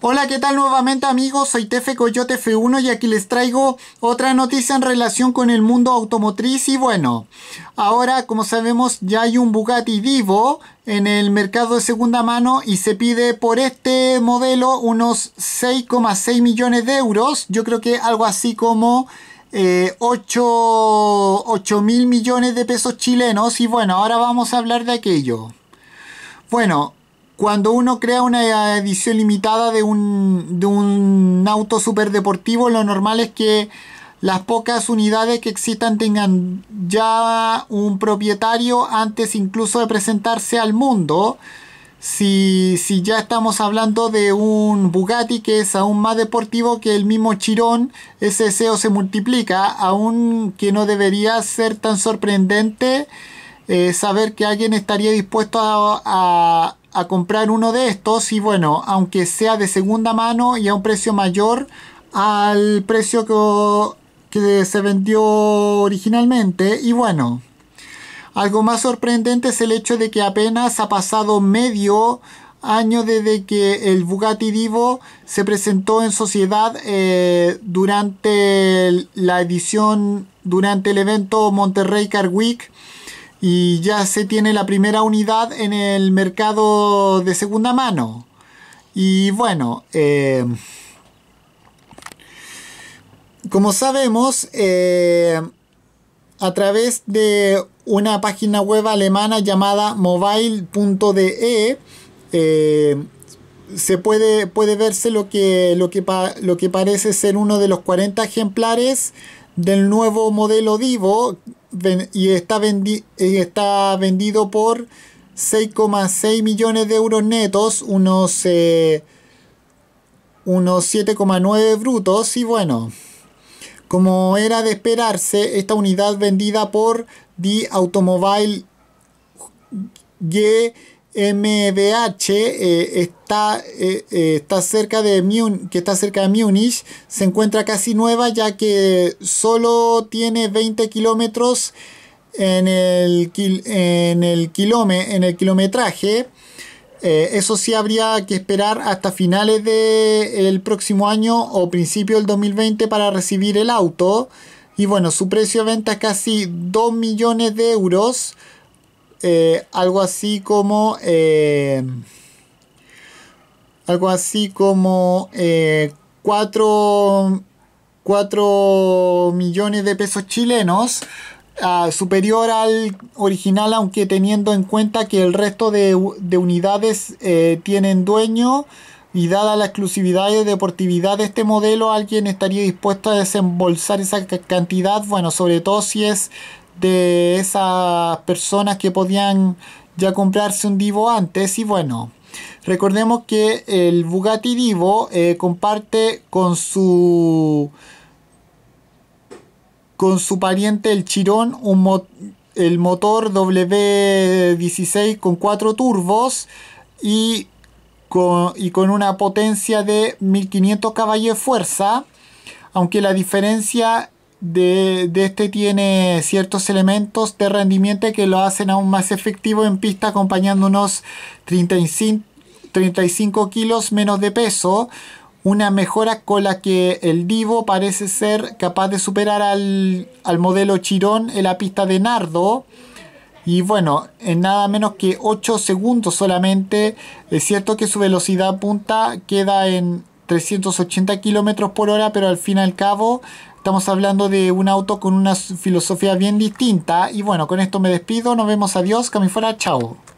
Hola, ¿qué tal nuevamente amigos? Soy Tefe Coyote F1 y aquí les traigo otra noticia en relación con el mundo automotriz y bueno, ahora como sabemos ya hay un Bugatti Vivo en el mercado de segunda mano y se pide por este modelo unos 6,6 millones de euros, yo creo que algo así como... Eh, 8 mil millones de pesos chilenos y bueno, ahora vamos a hablar de aquello. Bueno, cuando uno crea una edición limitada de un, de un auto superdeportivo, lo normal es que las pocas unidades que existan tengan ya un propietario antes incluso de presentarse al mundo. Si, ya estamos hablando de un Bugatti que es aún más deportivo que el mismo Chirón, ese deseo se multiplica, aún que no debería ser tan sorprendente eh, saber que alguien estaría dispuesto a a comprar uno de estos y bueno, aunque sea de segunda mano y a un precio mayor al precio que, que se vendió originalmente y bueno, algo más sorprendente es el hecho de que apenas ha pasado medio año desde que el Bugatti Divo se presentó en sociedad eh, durante la edición, durante el evento Monterrey Car Week y ya se tiene la primera unidad en el mercado de segunda mano. Y bueno, eh, como sabemos, eh, a través de una página web alemana llamada mobile.de, e, eh, se puede, puede verse lo que, lo, que lo que parece ser uno de los 40 ejemplares del nuevo modelo Divo y está, está vendido por 6,6 millones de euros netos, unos, eh, unos 7,9 brutos y bueno, como era de esperarse, esta unidad vendida por The Automobile G MBH eh, está, eh, eh, está, cerca de que está cerca de Múnich, se encuentra casi nueva ya que solo tiene 20 kilómetros en el, en, el en el kilometraje. eso sí habría que esperar hasta finales del próximo año o principio del 2020 para recibir el auto. Y bueno, su precio de venta es casi 2 millones de euros. Eh, algo así como... Eh, algo así como 4, eh, millones de pesos chilenos, ah, superior al original, aunque teniendo en cuenta que el resto de, unidades tienen dueño. Y dada la exclusividad y deportividad de este modelo, alguien estaría dispuesto a desembolsar esa cantidad, bueno, sobre todo si es de esas personas que podían ya comprarse un Divo antes y bueno, recordemos que el Bugatti Divo eh, comparte con su con su pariente el Chirón un el motor W16 con 4 turbos y con, y con una potencia de 1500 caballos de fuerza aunque la diferencia de, este tiene ciertos elementos de rendimiento que lo hacen aún más efectivo en pista acompañando unos 35, 35 kilos menos de peso, una mejora con la que el Divo parece ser capaz de superar al, al modelo Chirón en la pista de Nardo. Y bueno, en nada menos que 8 segundos solamente, es cierto que su velocidad punta queda en 380 kilómetros por hora, pero al fin y al cabo Estamos hablando de un auto con una filosofía bien distinta. Y bueno, con esto me despido. Nos vemos. Adiós. Camifuera. Chao.